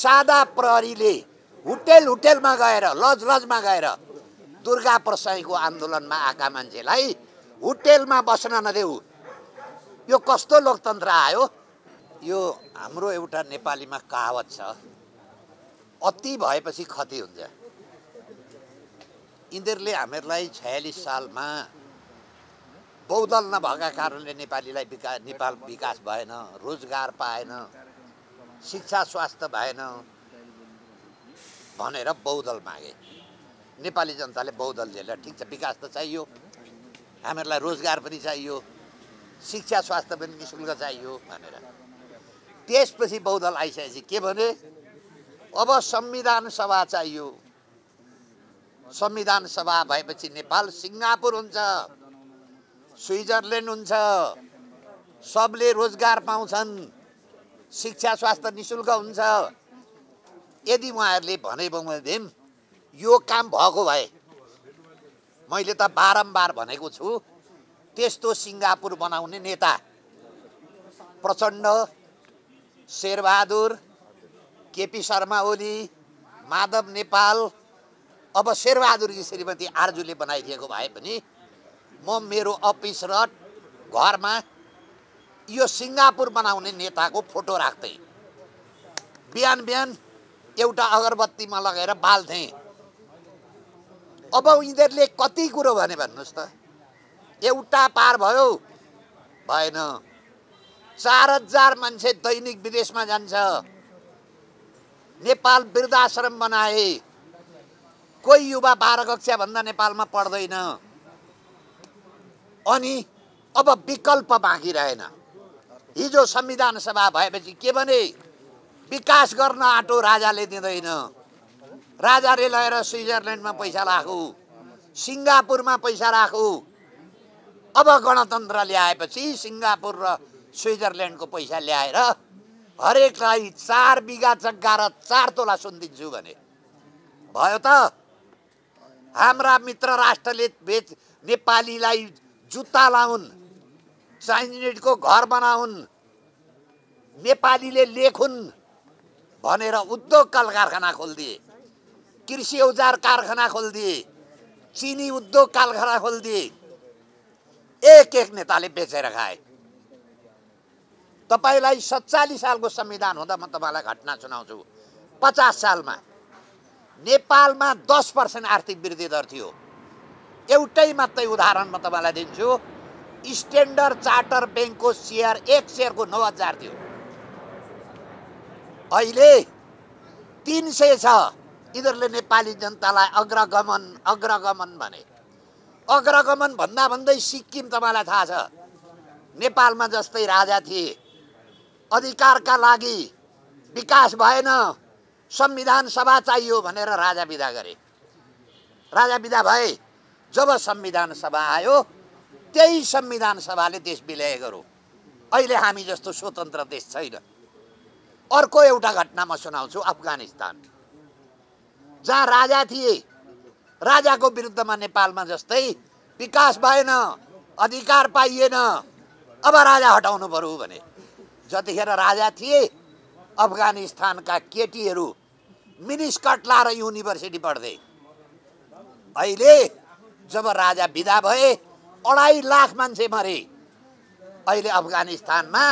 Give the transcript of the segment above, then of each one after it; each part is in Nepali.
सादा प्रहरीले होटेल होटेलमा गएर लज लजमा गएर दुर्गा प्रसाईको आन्दोलनमा आएका मान्छेलाई होटेलमा बस्न नदेऊ यो कस्तो लोकतन्त्र आयो यो हाम्रो एउटा नेपालीमा कहावत छ अति भएपछि खति हुन्छ यिनीहरूले हामीहरूलाई छयालिस सालमा बहुदल नभएका कारणले नेपालीलाई विकास नेपाल विकास भएन रोजगार पाएन शिक्षा स्वास्थ्य भएन भनेर बहुदल मागे नेपाली जनताले बहुदल लिएर ठिक छ विकास त चाहियो हामीहरूलाई रोजगार पनि चाहियो शिक्षा स्वास्थ्य पनि नि शुल्क चाहियो भनेर त्यसपछि बहुदल आइसकेपछि के भने अब संविधान सभा चाहियो संविधान सभा भएपछि नेपाल सिङ्गापुर हुन्छ स्विजरल्यान्ड हुन्छ सबले रोजगार पाउँछन् शिक्षा स्वास्थ्य नि शुल्क हुन्छ यदि उहाँहरूले भने बमोधिम यो काम भएको भए मैले त बारम्बार भनेको छु त्यस्तो सिङ्गापुर बनाउने नेता प्रचण्ड शेरबहादुर केपी शर्मा ओली माधव नेपाल अब शेरबहादुर श्रीमती आर्जुले बनाइदिएको भए पनि म मेरो अफिस र घरमा यो सिङ्गापुर बनाउने नेताको फोटो राख्थेँ बिहान बिहान एउटा अगरबत्तीमा लगेर बाल्थे अब यिनीहरूले कति कुरो भने भन्नुहोस् त एउटा पार भयो भएन चार हजार मान्छे दैनिक विदेशमा जान्छ नेपाल वृद्धाश्रम बनाए कोही युवा बाह्र कक्षाभन्दा नेपालमा पढ्दैन अनि अब विकल्प बाँकी रहेन हिजो संविधान सभा भएपछि के भने विकास गर्न आँटो राजाले दिँदैन राजाले लगेर स्विजरल्यान्डमा पैसा राखु सिङ्गापुरमा पैसा राखु अब गणतन्त्र ल्याएपछि सिङ्गापुर र स्विजरल्यान्डको पैसा ल्याएर हरेकलाई चार बिघा जग्गा र चार तोला सुनिदिन्छु भने भयो त हाम्रा मित्र राष्ट्रले बेच नेपालीलाई जुत्ता लाउन् युनिटको घर बनाउन् नेपालीले लेखुन् भनेर उद्योग कल कारखाना खोलिदिए कृषि औजार कारखाना खोलिदिए चिनी उद्योग कारखाना खोलिदिए एक एक नेताले बेचेर खाए तपाईँलाई सत्तालिस सालको संविधान हुँदा म तपाईँलाई घटना सुनाउँछु पचास सालमा नेपालमा दस पर्सेन्ट आर्थिक वृद्धि दर थियो एउटै मात्रै उदाहरण म तपाईँलाई दिन्छु स्ट्यान्डर्ड चार्टर ब्याङ्कको सेयर एक सेयरको नौ हजार थियो अहिले तिन सय छ यिनीहरूले नेपाली जनतालाई अग्रगमन अग्रगमन भने अग्रगमन भन्दा भन्दै सिक्किम तपाईँलाई थाहा छ नेपालमा जस्तै राजा थिए अधिकारका लागि विकास भएन संविधान सभा चाहियो भनेर राजा विदा गरे राजा विदा भए जब संविधान सभा आयो त्यही संविधान सभाले देश विलय गरौँ अहिले हामी जस्तो स्वतन्त्र देश छैन अर्को एउटा घटना म सुनाउँछु अफगानिस्तान जहाँ राजा थिए राजाको विरुद्धमा नेपालमा जस्तै विकास भएन अधिकार पाइएन अब राजा हटाउनु पऱ्यो भने जतिखेर राजा थिए अफगानिस्तानका केटीहरू मिनिस्कट लाएर युनिभर्सिटी पढ्दै अहिले जब राजा विदा भए अढाई लाख मान्छे मरे अहिले अफगानिस्तानमा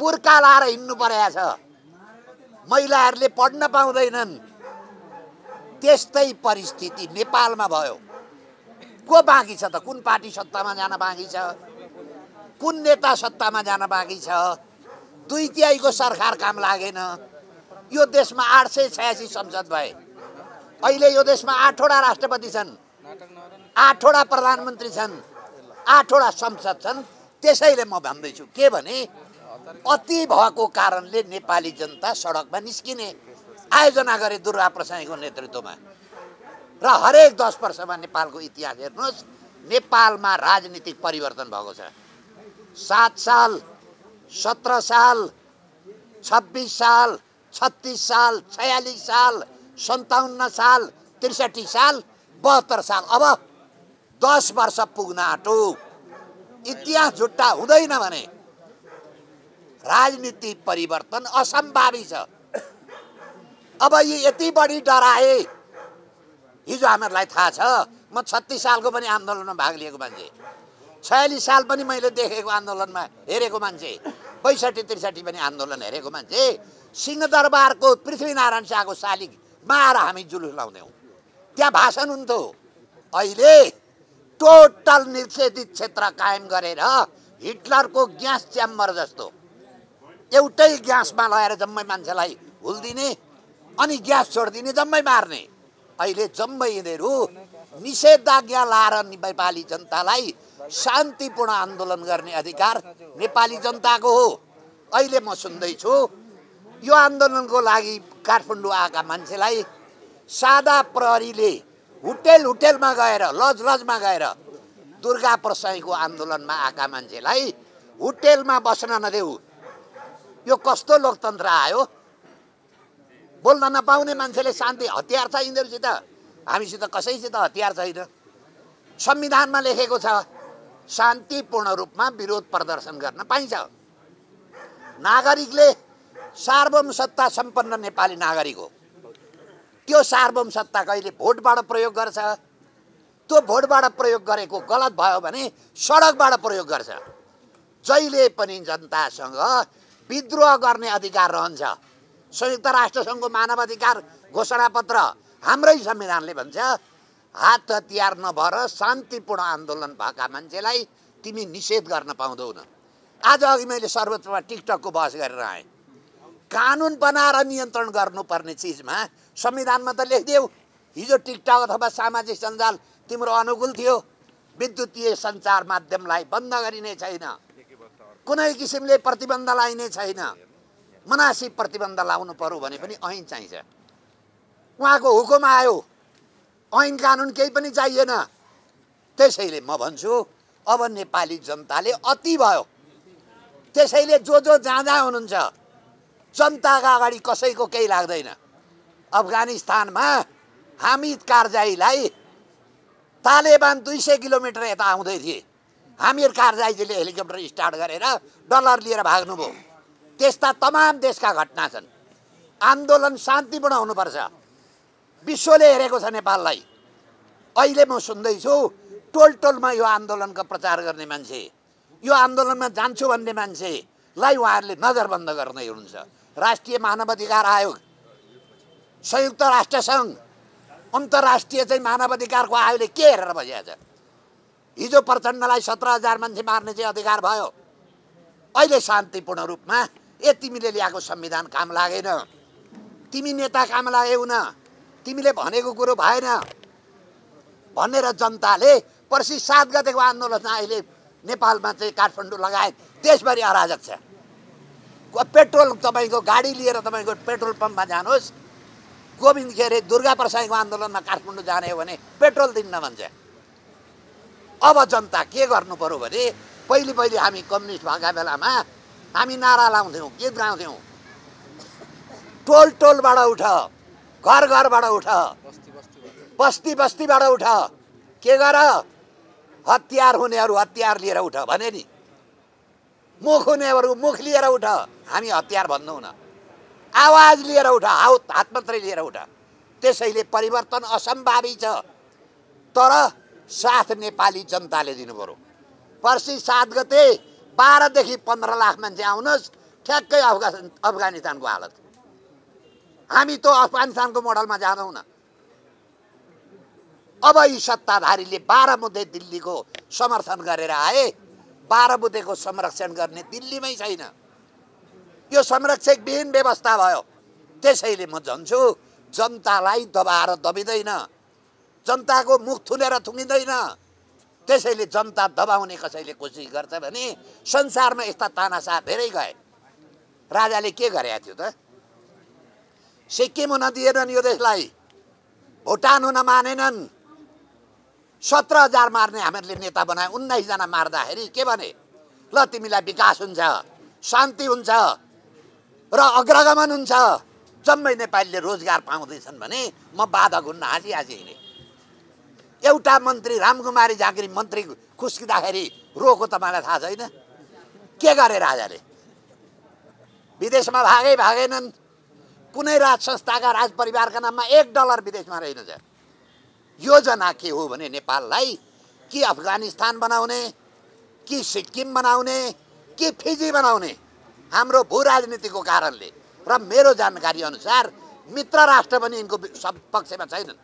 बुर्खा लाएर हिँड्नु परेको छ महिलाहरूले पढ्न पाउँदैनन् त्यस्तै परिस्थिति नेपालमा भयो को बाँकी छ त कुन पार्टी सत्तामा जान बाँकी छ कुन नेता सत्तामा जान बाँकी छ दुई तिहाईको सरकार काम लागेन यो देशमा आठ सय छयासी संसद भए अहिले यो देशमा आठवटा राष्ट्रपति छन् आठवटा प्रधानमन्त्री छन् आठवटा संसद छन् त्यसैले म भन्दैछु के भने अति भएको कारणले नेपाली जनता सडकमा निस्किने आयोजना गरे दुर्गा प्रसाईको नेतृत्वमा र हरेक दस वर्षमा नेपालको इतिहास हेर्नुहोस् नेपालमा राजनीतिक परिवर्तन भएको छ सात साल सत्र साल छब्बिस साल छत्तिस साल छयालिस साल सन्ताउन्न साल त्रिसठी साल बहत्तर साल अब दस वर्ष पुग्न आँटो इतिहास झुट्टा हुँदैन भने राजनीति परिवर्तन असम्भावी छ अब यी यति बढी डराए हिजो हामीहरूलाई थाहा छ म छत्तिस सालको पनि आन्दोलनमा भाग लिएको मान्छे छयालिस साल पनि मैले देखेको आन्दोलनमा हेरेको मान्छे पैँसठी त्रिसठी पनि आन्दोलन हेरेको मान्छे सिंहदरबारको पृथ्वीनारायण शाहको शालिगमा आएर हामी जुलुस लाउँदैनौँ त्यहाँ भाषण हुन्थ्यो अहिले टोटल निषेधित क्षेत्र कायम गरेर हिटलरको ग्यास च्याम्बर जस्तो एउटै ग्यासमा लगाएर जम्मै मान्छेलाई हुल्दिने अनि ग्यास छोडिदिने जम्मै मार्ने अहिले जम्मै यिनीहरू निषेधाज्ञा लाएर नेपाली जनतालाई शान्तिपूर्ण आन्दोलन गर्ने अधिकार नेपाली जनताको हो अहिले म सुन्दैछु यो आन्दोलनको लागि काठमाडौँ आएका मान्छेलाई सादा प्रहरीले होटेल होटेलमा गएर लज लजमा गएर दुर्गा प्रसाईको आन्दोलनमा आएका मान्छेलाई होटेलमा बस्न नदेऊ यो कस्तो लोकतन्त्र आयो बोल्न नपाउने मान्छेले शान्ति हतियार छ यिनीहरूसित हामीसित कसैसित हतियार छैन संविधानमा लेखेको छ शान्तिपूर्ण रूपमा विरोध प्रदर्शन गर्न पाइन्छ नागरिकले सार्वम सत्ता सम्पन्न नेपाली नागरिक हो सार्वम सत्ता कहिले भोटबाट प्रयोग गर्छ त्यो भोटबाट प्रयोग गरेको गलत भयो भने सडकबाट प्रयोग गर्छ जहिले पनि जनतासँग विद्रोह गर्ने अधिकार रहन्छ संयुक्त राष्ट्रसङ्घको मानव अधिकार घोषणापत्र हाम्रै संविधानले भन्छ हात हतियार नभएर शान्तिपूर्ण आन्दोलन भएका मान्छेलाई तिमी निषेध गर्न पाउँदौन आज अघि मैले सर्वोच्चमा टिकटकको बहस गरेर आएँ कानुन बनाएर नियन्त्रण गर्नुपर्ने चिजमा संविधानमा त लेखिदेऊ हिजो टिकटक अथवा सामाजिक सञ्जाल तिम्रो अनुकूल थियो विद्युतीय सञ्चार माध्यमलाई बन्द गरिने छैन कुनै किसिमले प्रतिबन्ध लाइने छैन मनासी प्रतिबन्ध लाउनु पर्यो भने पनि ऐन चाहिन्छ उहाँको हुकुम आयो ऐन कानुन केही पनि चाहिएन त्यसैले म भन्छु अब नेपाली जनताले अति भयो त्यसैले जो जो जाँदा जहाँ हुनुहुन्छ जनताका अगाडि कसैको केही लाग्दैन अफगानिस्तानमा हामिद कारजाईलाई तालिबान दुई सय किलोमिटर यता आउँदै थिए हामीर कारजाईजीले हेलिकप्टर स्टार्ट गरेर डलर लिएर भाग्नुभयो त्यस्ता तमाम देशका घटना छन् आन्दोलन शान्तिपूर्ण हुनुपर्छ विश्वले हेरेको छ नेपाललाई अहिले म सुन्दैछु टोल टोलमा यो आन्दोलनको प्रचार गर्ने मान्छे यो आन्दोलनमा जान्छु भन्ने मान्छेलाई उहाँहरूले नजरबन्द गर्दै हुनुहुन्छ राष्ट्रिय मानवाधिकार आयोग संयुक्त राष्ट्र सङ्घ अन्तर्राष्ट्रिय चाहिँ मानवाधिकारको आयोगले के हेरेर बसिरहेको छ हिजो प्रचण्डलाई सत्र हजार मान्छे मार्ने चाहिँ अधिकार भयो अहिले शान्तिपूर्ण रूपमा ए तिमीले ल्याएको संविधान काम लागेन तिमी नेता काम लागेउ न तिमीले भनेको कुरो भएन भनेर जनताले पर्सि सात गतेको आन्दोलन अहिले नेपालमा चाहिँ काठमाडौँ लगायत देशभरि अराजक छ पेट्रोल तपाईँको गाडी लिएर तपाईँको पेट्रोल पम्पमा जानुहोस् गोविन्द के अरे दुर्गा प्रसाईको आन्दोलनमा काठमाडौँ जाने हो भने पेट्रोल दिन्न भन्छ अब जनता के गर्नु पऱ्यो भने पहिले पहिले हामी कम्युनिस्ट भएका बेलामा हामी नारा लाउँथ्यौँ के गाउँथ्यौँ टोल टोलबाट उठ घर घरबाट उठ बस्ती बस्तीबाट उठ के गर हतियार हुनेहरू हतियार लिएर उठ भने नि मुख हुनेहरूको मुख लिएर उठ हामी हतियार न आवाज लिएर उठ हात हात मात्रै लिएर उठ त्यसैले परिवर्तन असम्भावी छ तर साथ नेपाली जनताले दिनु पऱ्यो पर्सि सात गते बाह्रदेखि पन्ध्र लाख मान्छे आउनुहोस् ठ्याक्कै अफगा अफगानिस्तानको हालत हामी त अफगानिस्तानको मोडलमा जाँदैनौँ अब यी सत्ताधारीले बाह्र मुद्दे दिल्लीको समर्थन गरेर आए बाह्र बुधेको संरक्षण गर्ने दिल्लीमै छैन यो संरक्षक विहीन व्यवस्था भयो त्यसैले म जान्छु जनतालाई दबाएर दबिँदैन जनताको मुख थुनेर थुनिँदैन त्यसैले जनता दबाउने कसैले कोसिस गर्छ भने संसारमा यस्ता तानासा धेरै गए राजाले के गरेका थियो त सिक्किम हुन दिएनन् यो देशलाई भुटान हुन मानेनन् सत्र हजार मार्ने हामीहरूले नेता बनायो उन्नाइसजना मार्दाखेरि के भने ल तिमीलाई विकास हुन्छ शान्ति हुन्छ र अग्रगमन हुन्छ जम्मै नेपालीले रोजगार पाउँदैछन् भने म बाधा घुन्न हाँसी हाँसी हिँडेँ एउटा मन्त्री रामकुमारी झाँक्री मन्त्री खुस्किँदाखेरि रोको तपाईँलाई थाहा छैन के गरे राजाले विदेशमा भागै भागेनन् कुनै राज संस्थाका राज नाममा एक डलर विदेशमा छ योजना के हो भने नेपाललाई कि अफगानिस्तान बनाउने कि सिक्किम बनाउने कि फिजी बनाउने हाम्रो भू राजनीतिको कारणले र मेरो जानकारी अनुसार मित्र राष्ट्र पनि यिनको सब पक्षमा छैनन्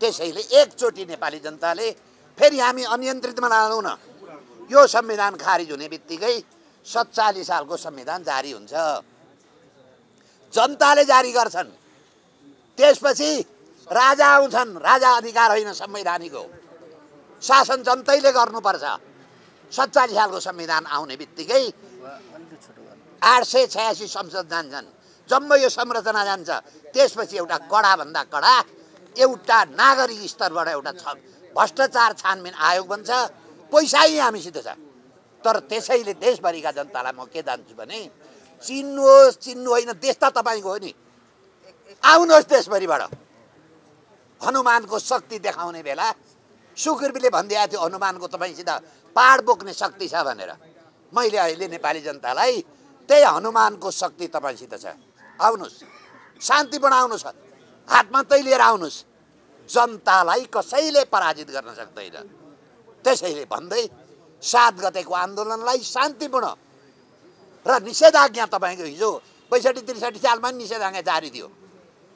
त्यसैले एकचोटि नेपाली जनताले फेरि हामी अनियन्त्रितमा लाँदैनौँ न यो संविधान खारिज हुने बित्तिकै सत्तालिस सालको संविधान जारी हुन्छ जनताले जारी गर्छन् त्यसपछि राजा आउँछन् राजा अधिकार होइन संवैधानिक हो शासन जनतैले गर्नुपर्छ सत्तालिस सालको संविधान आउने बित्तिकै आठ सय छयासी संसद जान्छन् जम्मै यो संरचना जान्छ त्यसपछि एउटा कडाभन्दा कडा एउटा नागरिक स्तरबाट एउटा छ भ्रष्टाचार छानबिन आयोग बन्छ पैसा हामीसित छ तर त्यसैले देशभरिका जनतालाई म के जान्छु भने चिन्नुहोस् चिन्नु होइन देश त तपाईँको हो नि आउनुहोस् देशभरिबाट हनुमानको शक्ति देखाउने बेला सुकृपीले भनिदिएको थियो हनुमानको तपाईँसित पाहाड बोक्ने शक्ति छ भनेर मैले अहिले नेपाली जनतालाई त्यही हनुमानको शक्ति तपाईँसित छ आउनुहोस् शान्ति बनाउनुहोस् हातमा मात्रै लिएर आउनुहोस् जनतालाई कसैले पराजित गर्न सक्दैन त्यसैले भन्दै सात गतेको आन्दोलनलाई शान्तिपूर्ण र निषेधाज्ञा तपाईँको हिजो पैँसठी त्रिसठी सालमा निषेधाज्ञा जारी थियो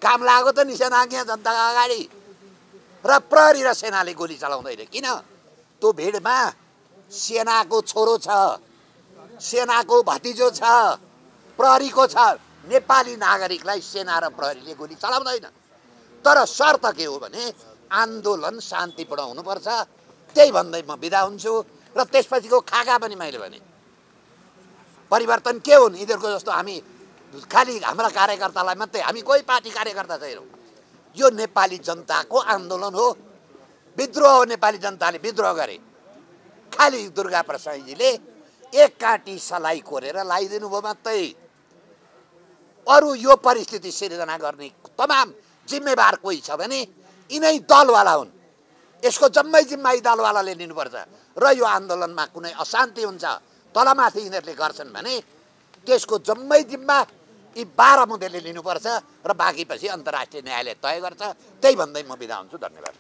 काम लागेको त नि सेना सेनाज्ञा जनताको अगाडि र प्रहरी र सेनाले गोली चलाउँदैन किन त्यो भिडमा सेनाको छोरो छ सेनाको भतिजो छ प्रहरीको छ नेपाली नागरिकलाई सेना र प्रहरीले गोली चलाउँदैन तर शर्त के हो भने आन्दोलन शान्तिपूर्ण हुनुपर्छ त्यही भन्दै म बिदा हुन्छु र त्यसपछिको खाका पनि मैले भने परिवर्तन के हुन् यिनीहरूको जस्तो हामी खालि हाम्रा कार्यकर्तालाई मात्रै हामी कोही पार्टी कार्यकर्ता छैनौँ यो नेपाली जनताको आन्दोलन हो विद्रोह नेपाली जनताले विद्रोह गरे खालि दुर्गा प्रसाईजीले एक काँटी सलाइ कोरेर लगाइदिनु भयो मात्रै अरू यो परिस्थिति सिर्जना गर्ने तमाम जिम्मेवार कोही छ भने यिनै दलवाला हुन् यसको जम्मै जिम्मा यी दलवालाले लिनुपर्छ र यो आन्दोलनमा कुनै अशान्ति हुन्छ तलमाथि यिनीहरूले गर्छन् भने त्यसको जम्मै जिम्मा यी बाह्र मुद्दाले लिनुपर्छ र बाँकी पछि अन्तर्राष्ट्रिय न्यायालय तय गर्छ त्यही भन्दै म बिदा हुन्छु धन्यवाद